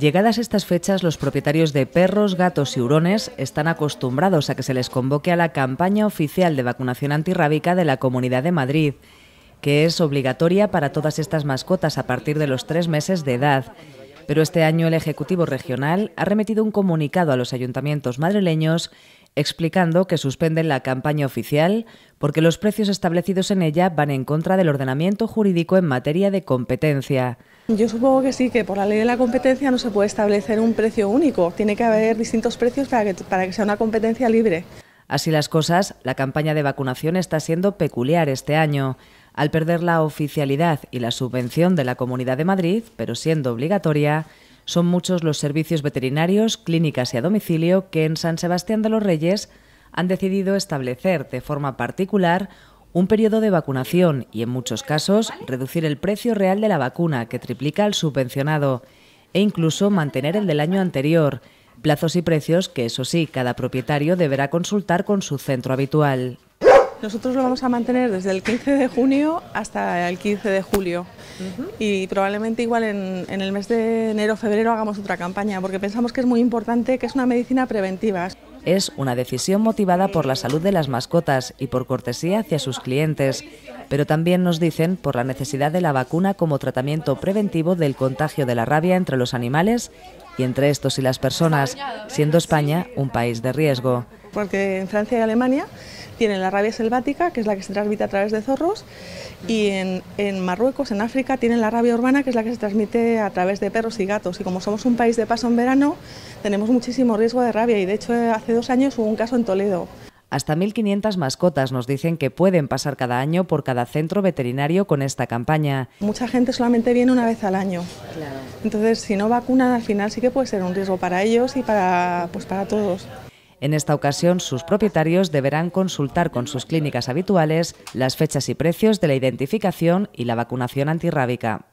Llegadas estas fechas, los propietarios de perros, gatos y hurones están acostumbrados a que se les convoque a la campaña oficial de vacunación antirrábica de la Comunidad de Madrid, que es obligatoria para todas estas mascotas a partir de los tres meses de edad. Pero este año el Ejecutivo Regional ha remitido un comunicado a los ayuntamientos madrileños explicando que suspenden la campaña oficial porque los precios establecidos en ella van en contra del ordenamiento jurídico en materia de competencia. Yo supongo que sí, que por la ley de la competencia no se puede establecer un precio único, tiene que haber distintos precios para que, para que sea una competencia libre. Así las cosas, la campaña de vacunación está siendo peculiar este año. Al perder la oficialidad y la subvención de la Comunidad de Madrid, pero siendo obligatoria, son muchos los servicios veterinarios, clínicas y a domicilio que en San Sebastián de los Reyes han decidido establecer de forma particular un periodo de vacunación y, en muchos casos, reducir el precio real de la vacuna, que triplica al subvencionado, e incluso mantener el del año anterior, plazos y precios que, eso sí, cada propietario deberá consultar con su centro habitual. Nosotros lo vamos a mantener desde el 15 de junio hasta el 15 de julio. Y probablemente igual en, en el mes de enero o febrero hagamos otra campaña, porque pensamos que es muy importante, que es una medicina preventiva. Es una decisión motivada por la salud de las mascotas y por cortesía hacia sus clientes, pero también nos dicen por la necesidad de la vacuna como tratamiento preventivo del contagio de la rabia entre los animales y entre estos y las personas, siendo España un país de riesgo. Porque en Francia y Alemania tienen la rabia selvática, que es la que se transmite a través de zorros, y en, Marruecos, en África, tienen la rabia urbana, que es la que se transmite a través de perros y gatos. Y como somos un país de paso en verano, tenemos muchísimo riesgo de rabia. Y de hecho, hace dos años hubo un caso en Toledo. Hasta 1.500 mascotas nos dicen que pueden pasar cada año por cada centro veterinario con esta campaña. Mucha gente solamente viene una vez al año. Entonces, si no vacunan, al final sí que puede ser un riesgo para ellos y para, pues, para todos. En esta ocasión, sus propietarios deberán consultar con sus clínicas habituales las fechas y precios de la identificación y la vacunación antirrábica.